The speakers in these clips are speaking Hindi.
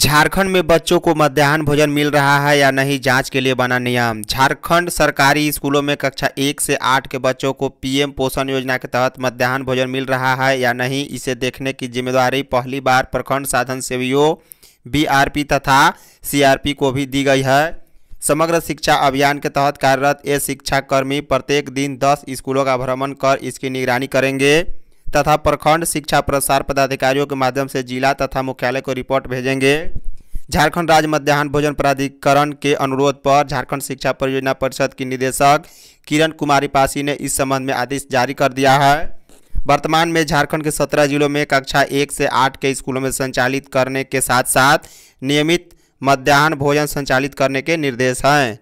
झारखंड में बच्चों को मध्याह्न भोजन मिल रहा है या नहीं जांच के लिए बना नियम झारखंड सरकारी स्कूलों में कक्षा एक से आठ के बच्चों को पीएम पोषण योजना के तहत मध्याह्न भोजन मिल रहा है या नहीं इसे देखने की जिम्मेदारी पहली बार प्रखंड साधन सेवियों बीआरपी तथा सीआरपी को भी दी गई है समग्र शिक्षा अभियान के तहत कार्यरत ये शिक्षाकर्मी प्रत्येक दिन दस स्कूलों का भ्रमण कर इसकी निगरानी करेंगे तथा प्रखंड शिक्षा प्रसार पदाधिकारियों के माध्यम से जिला तथा मुख्यालय को रिपोर्ट भेजेंगे झारखंड राज्य मध्यान्ह भोजन प्राधिकरण के अनुरोध पर झारखंड शिक्षा परियोजना परिषद की निदेशक किरण कुमारी पासी ने इस संबंध में आदेश जारी कर दिया है वर्तमान में झारखंड के सत्रह जिलों में कक्षा एक से आठ के स्कूलों में संचालित करने के साथ साथ नियमित मध्यान्ह भोजन संचालित करने के निर्देश हैं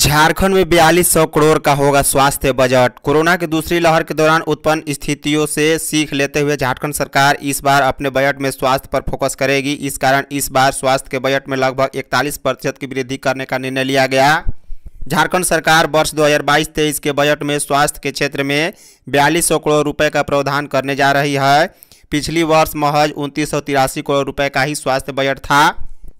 झारखंड में बयालीस सौ करोड़ का होगा स्वास्थ्य बजट कोरोना के दूसरी लहर के दौरान उत्पन्न स्थितियों से सीख लेते हुए झारखंड सरकार इस बार अपने बजट में स्वास्थ्य पर फोकस करेगी इस कारण इस बार स्वास्थ्य के बजट में लगभग इकतालीस प्रतिशत की वृद्धि करने का निर्णय लिया गया झारखंड सरकार वर्ष 2022-23 के बजट में स्वास्थ्य के क्षेत्र में बयालीस करोड़ रुपये का प्रावधान करने जा रही है पिछली वर्ष महज उनतीस करोड़ रुपये का ही स्वास्थ्य बजट था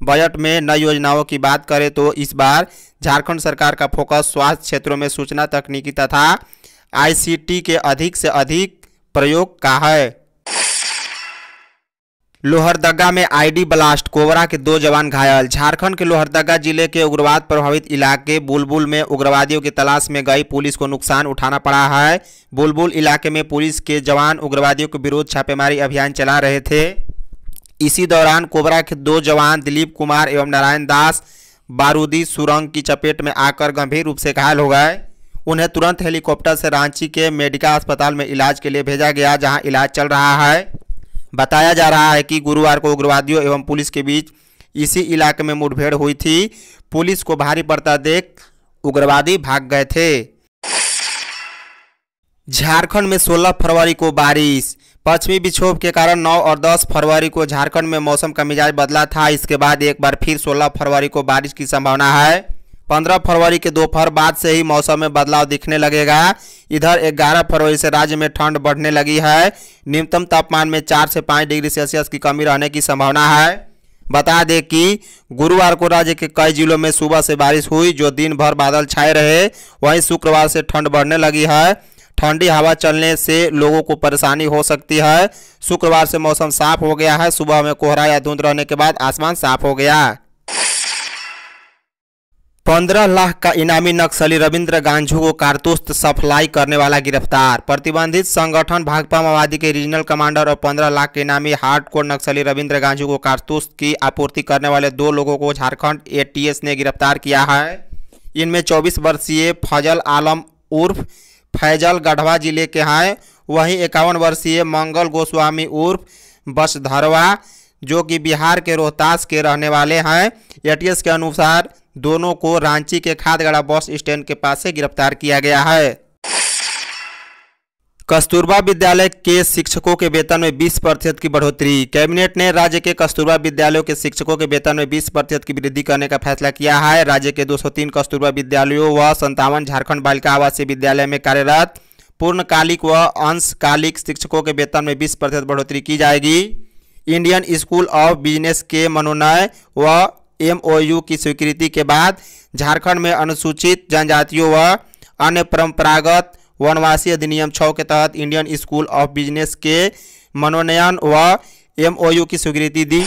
बजट में नई योजनाओं की बात करें तो इस बार झारखंड सरकार का फोकस स्वास्थ्य क्षेत्रों में सूचना तकनीकी तथा आईसीटी के अधिक से अधिक प्रयोग का है लोहरदगा में आईडी ब्लास्ट कोबरा के दो जवान घायल झारखंड के लोहरदगा जिले के उग्रवाद प्रभावित इलाके बुलबुल में उग्रवादियों की तलाश में गई पुलिस को नुकसान उठाना पड़ा है बुलबुल इलाके में पुलिस के जवान उग्रवादियों के विरोध छापेमारी अभियान चला रहे थे इसी दौरान कोबरा के दो जवान दिलीप कुमार एवं नारायण दास बारूदी सुरंग की चपेट में आकर गंभीर रूप से घायल हो गए उन्हें तुरंत हेलीकॉप्टर से रांची के मेडिका अस्पताल में इलाज के लिए भेजा गया जहां इलाज चल रहा है बताया जा रहा है कि गुरुवार को उग्रवादियों एवं पुलिस के बीच इसी इलाके में मुठभेड़ हुई थी पुलिस को भारी पड़ता देख उग्रवादी भाग गए थे झारखंड में 16 फरवरी को बारिश पश्चिमी विक्षोभ के कारण 9 और 10 फरवरी को झारखंड में मौसम का मिजाज बदला था इसके बाद एक बार फिर 16 फरवरी को बारिश की संभावना है 15 फरवरी के दोपहर बाद से ही मौसम में बदलाव दिखने लगेगा इधर 11 फरवरी से राज्य में ठंड बढ़ने लगी है न्यूनतम तापमान में चार से पाँच डिग्री सेल्सियस की कमी रहने की संभावना है बता दें कि गुरुवार को राज्य के कई जिलों में सुबह से बारिश हुई जो दिन भर बादल छाए रहे वहीं शुक्रवार से ठंड बढ़ने लगी है ठंडी हवा चलने से लोगों को परेशानी हो सकती है शुक्रवार से मौसम साफ हो गया है सुबह में कोहरा या धुंध रहने के बाद आसमान साफ हो गया पंद्रह लाख का इनामी नक्सली रविंद्र गांझू को कारतूस सप्लाई करने वाला गिरफ्तार प्रतिबंधित संगठन भाकपा माओवादी के रीजनल कमांडर और पंद्रह लाख के इनामी हार्डकोर नक्सली रविंद्र गांझू को कारतूस की आपूर्ति करने वाले दो लोगों को झारखंड एटीएस ने गिरफ्तार किया है इनमें 24 वर्षीय फजल आलम उर्फ फैजल गढ़वा जिले के हैं वहीं इक्यावन वर्षीय मंगल गोस्वामी उर्फ बसधरवा जो कि बिहार के रोहतास के रहने वाले हैं ए के अनुसार दोनों को रांची के खादगढ़ा बस स्टैंड के पास से गिरफ्तार किया गया है कस्तूरबा विद्यालय के शिक्षकों के वेतन में 20 प्रतिशत की बढ़ोतरी कैबिनेट ने राज्य के कस्तूरबा विद्यालयों के शिक्षकों के वेतन में 20 प्रतिशत की वृद्धि करने का फैसला किया है राज्य के 203 कस्तूरबा विद्यालयों व संतावन झारखंड बालिका आवासीय विद्यालय में कार्यरत पूर्णकालिक व अंशकालिक शिक्षकों के वेतन में बीस प्रतिशत बढ़ोतरी की जाएगी इंडियन स्कूल ऑफ बिजनेस के मनोनय व एम की स्वीकृति के बाद झारखंड में अनुसूचित जनजातियों व अन्य परम्परागत वनवासी अधिनियम छः के तहत इंडियन स्कूल ऑफ बिजनेस के मनोनयन व एमओयू की स्वीकृति दी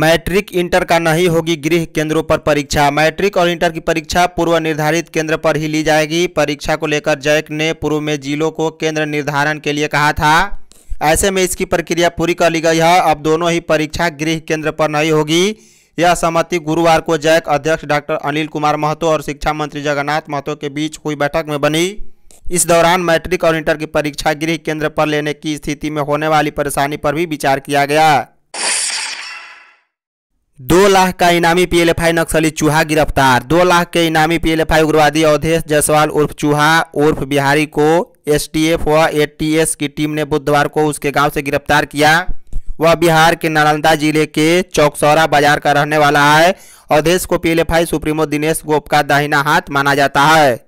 मैट्रिक इंटर का नहीं होगी गृह केंद्रों पर परीक्षा मैट्रिक और इंटर की परीक्षा पूर्व निर्धारित केंद्र पर ही ली जाएगी परीक्षा को लेकर जैक ने पूर्व में जिलों को केंद्र निर्धारण के लिए कहा था ऐसे में इसकी प्रक्रिया पूरी कर ली गई है अब दोनों ही परीक्षा गृह केंद्र पर नहीं होगी यह सहमति गुरुवार को जैक अध्यक्ष डॉक्टर अनिल कुमार महतो और शिक्षा मंत्री जगन्नाथ महतो के बीच हुई बैठक में बनी इस दौरान मैट्रिक और इंटर की परीक्षा गृह केंद्र पर लेने की स्थिति में होने वाली परेशानी पर भी विचार किया गया दो लाख का इनामी पीएलएफआई नक्सली चूहा गिरफ्तार दो लाख के इनामी पीएलएफआई उग्रवादी अवधेश जायसवाल उर्फ चूहा उर्फ बिहारी को एसटीएफ व एटीएस की टीम ने बुधवार को उसके गांव से गिरफ्तार किया वह बिहार के नालंदा जिले के चौकसौरा बाजार का रहने वाला है और देश को पीएलएफआई सुप्रीमो दिनेश गोप का दाहिना हाथ माना जाता है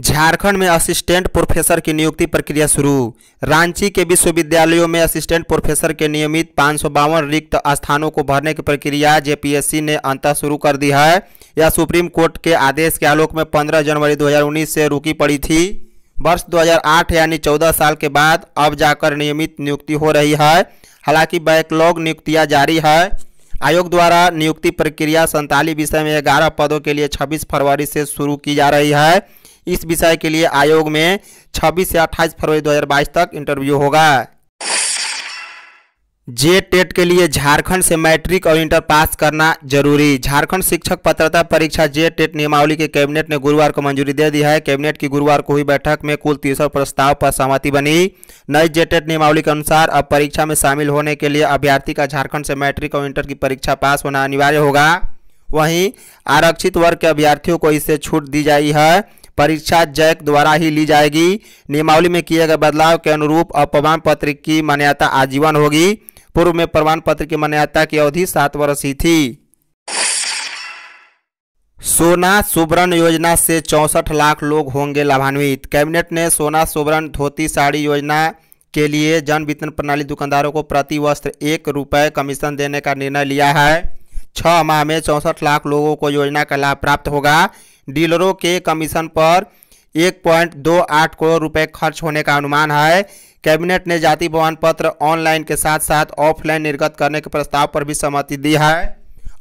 झारखंड में असिस्टेंट प्रोफेसर की नियुक्ति प्रक्रिया शुरू रांची के विश्वविद्यालयों में असिस्टेंट प्रोफेसर के नियमित पाँच रिक्त स्थानों को भरने की प्रक्रिया जेपीएससी ने अंत शुरू कर दी है यह सुप्रीम कोर्ट के आदेश के आलोक में 15 जनवरी 2019 से रुकी पड़ी थी वर्ष 2008 यानी 14 साल के बाद अब जाकर नियमित नियुक्ति हो रही है हालांकि बैकलॉग नियुक्तियां जारी है आयोग द्वारा नियुक्ति प्रक्रिया संताली विषय में ग्यारह पदों के लिए 26 फरवरी से शुरू की जा रही है इस विषय के लिए आयोग में 26 से 28 फरवरी 2022 तक इंटरव्यू होगा जे टेट के लिए झारखंड से मैट्रिक और इंटर पास करना जरूरी झारखंड शिक्षक पत्रता परीक्षा जे टेट नियमावली के कैबिनेट ने गुरुवार को मंजूरी दे दी है कैबिनेट की गुरुवार को हुई बैठक में कुल तीसौ प्रस्ताव पर सहमति बनी नई जे टेट नियमावली के अनुसार अब परीक्षा में शामिल होने के लिए अभ्यर्थी का झारखंड से मैट्रिक और इंटर की परीक्षा पास होना अनिवार्य होगा वहीं आरक्षित वर्ग के अभ्यर्थियों को इससे छूट दी जाई है परीक्षा जैक द्वारा ही ली जाएगी नियमावली में किए गए बदलाव के अनुरूप अब प्रमाण पत्र की मान्यता आजीवन होगी पूर्व में प्रमाण पत्र की मान्यता की अवधि सात वर्ष ही थी सोना सुवर्ण योजना से चौंसठ लाख लोग होंगे लाभान्वित कैबिनेट ने सोना सुवर्ण धोती साड़ी योजना के लिए जन वितरण प्रणाली दुकानदारों को प्रति वस्त्र एक रुपये कमीशन देने का निर्णय लिया है छः माह में चौंसठ लाख लोगों को योजना का लाभ प्राप्त होगा डीलरों के कमीशन पर एक पॉइंट दो आठ करोड़ रुपए खर्च होने का अनुमान है कैबिनेट ने जाति प्रमाण पत्र ऑनलाइन के साथ साथ ऑफलाइन निर्गत करने के प्रस्ताव पर भी सहमति दी है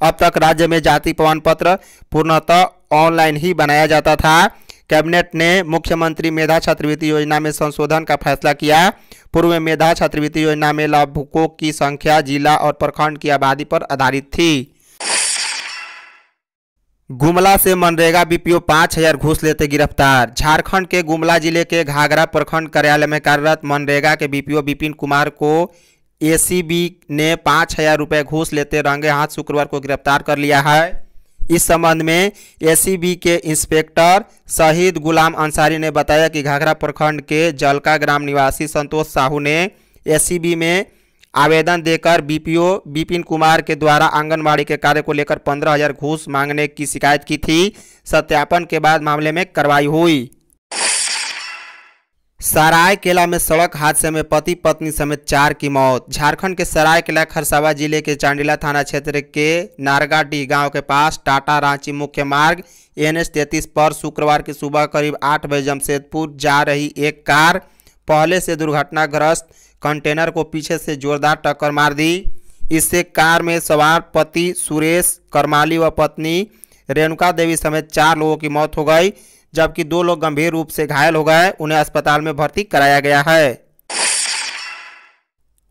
अब तक राज्य में जाति प्रमाण पत्र पूर्णतः ऑनलाइन ही बनाया जाता था कैबिनेट ने मुख्यमंत्री मेधा छात्रवृत्ति योजना में संशोधन का फैसला किया पूर्व मेधा छात्रवृत्ति योजना में लाभुकों की संख्या जिला और प्रखंड की आबादी पर आधारित थी गुमला से मनरेगा बीपीओ पाँच हजार घूस लेते गिरफ्तार झारखंड के गुमला जिले के घाघरा प्रखंड कार्यालय में कार्यरत मनरेगा के बीपीओ विपिन कुमार को एसीबी ने पाँच हजार रुपये घूस लेते रंगे हाथ शुक्रवार को गिरफ्तार कर लिया है इस संबंध में एसीबी के इंस्पेक्टर शहीद गुलाम अंसारी ने बताया कि घाघरा प्रखंड के जलका ग्राम निवासी संतोष साहू ने एसीबी में आवेदन देकर बीपीओ विपिन कुमार के द्वारा आंगनबाड़ी के कार्य को लेकर पंद्रह हजार घूस मांगने की शिकायत की थी सत्यापन के बाद मामले में कार्रवाई हुई सरायकेला में सड़क हादसे में पति पत्नी समेत चार की मौत झारखंड के सरायकेला खरसावा जिले के चांडिला थाना क्षेत्र के नारगाडी गांव के पास टाटा रांची मुख्य मार्ग एन एच पर शुक्रवार की सुबह करीब आठ बजे जमशेदपुर जा रही एक कार पहले से दुर्घटनाग्रस्त कंटेनर को पीछे से जोरदार टक्कर मार दी इससे कार में सवार पति सुरेश करमाली व पत्नी रेणुका देवी समेत चार लोगों की मौत हो गई जबकि दो लोग गंभीर रूप से घायल हो गए उन्हें अस्पताल में भर्ती कराया गया है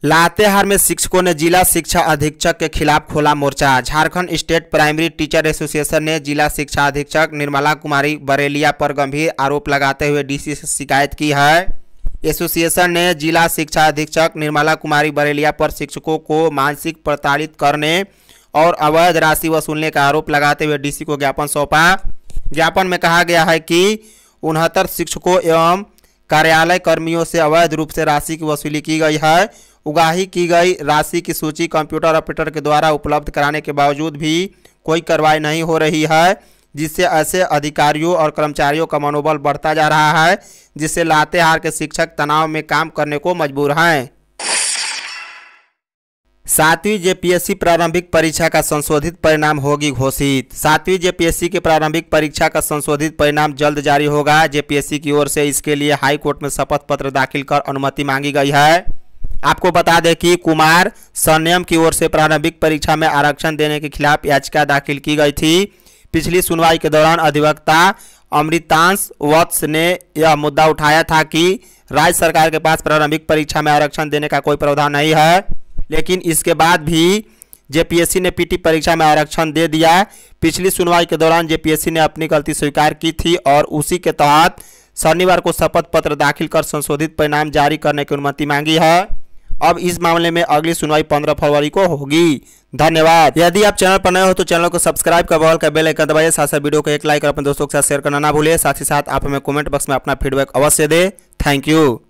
लातेहार में शिक्षकों ने जिला शिक्षा अधीक्षक के खिलाफ खोला मोर्चा Jharkhand state primary teacher association ने जिला शिक्षा अधीक्षक निर्मला कुमारी बरेलिया पर गंभीर आरोप लगाते हुए डीसी से शिकायत की है एसोसिएशन ने जिला शिक्षा अधीक्षक निर्मला कुमारी बरेलिया पर शिक्षकों को मानसिक प्रताड़ित करने और अवैध राशि वसूलने का आरोप लगाते हुए डीसी को ज्ञापन सौंपा ज्ञापन में कहा गया है कि उनहत्तर शिक्षकों एवं कार्यालय कर्मियों से अवैध रूप से राशि की वसूली की गई है उगाही की गई राशि की सूची कंप्यूटर ऑपरेटर के द्वारा उपलब्ध कराने के बावजूद भी कोई कार्रवाई नहीं हो रही है जिससे ऐसे अधिकारियों और कर्मचारियों का मनोबल बढ़ता जा रहा है जिससे लातेहार के शिक्षक तनाव में काम करने को मजबूर हैं सातवीं जेपीएससी प्रारंभिक परीक्षा का संशोधित परिणाम होगी घोषित सातवीं जेपीएससी के प्रारंभिक परीक्षा का संशोधित परिणाम जल्द जारी होगा जेपीएससी की ओर से इसके लिए हाई कोर्ट में शपथ पत्र दाखिल कर अनुमति मांगी गई है आपको बता दें कि कुमार संयम की ओर से प्रारंभिक परीक्षा में आरक्षण देने के खिलाफ याचिका दाखिल की गई थी पिछली सुनवाई के दौरान अधिवक्ता अमृतांश वत्स ने यह मुद्दा उठाया था कि राज्य सरकार के पास प्रारंभिक परीक्षा में आरक्षण देने का कोई प्रावधान नहीं है लेकिन इसके बाद भी जेपीएससी ने पीटी परीक्षा में आरक्षण दे दिया पिछली सुनवाई के दौरान जेपीएससी ने अपनी गलती स्वीकार की थी और उसी के तहत शनिवार को शपथ पत्र दाखिल कर संशोधित परिणाम जारी करने की अनुमति मांगी है अब इस मामले में अगली सुनवाई पंद्रह फरवरी को होगी धन्यवाद यदि आप चैनल पर नए हो तो चैनल को सब्सक्राइब कर बहुत का बेल आइकन दबाइए साथ साथ वीडियो को एक लाइक और अपने दोस्तों के साथ शेयर करना ना भूलिए साथ ही साथ आप हमें कमेंट बॉक्स में अपना फीडबैक अवश्य दे थैंक यू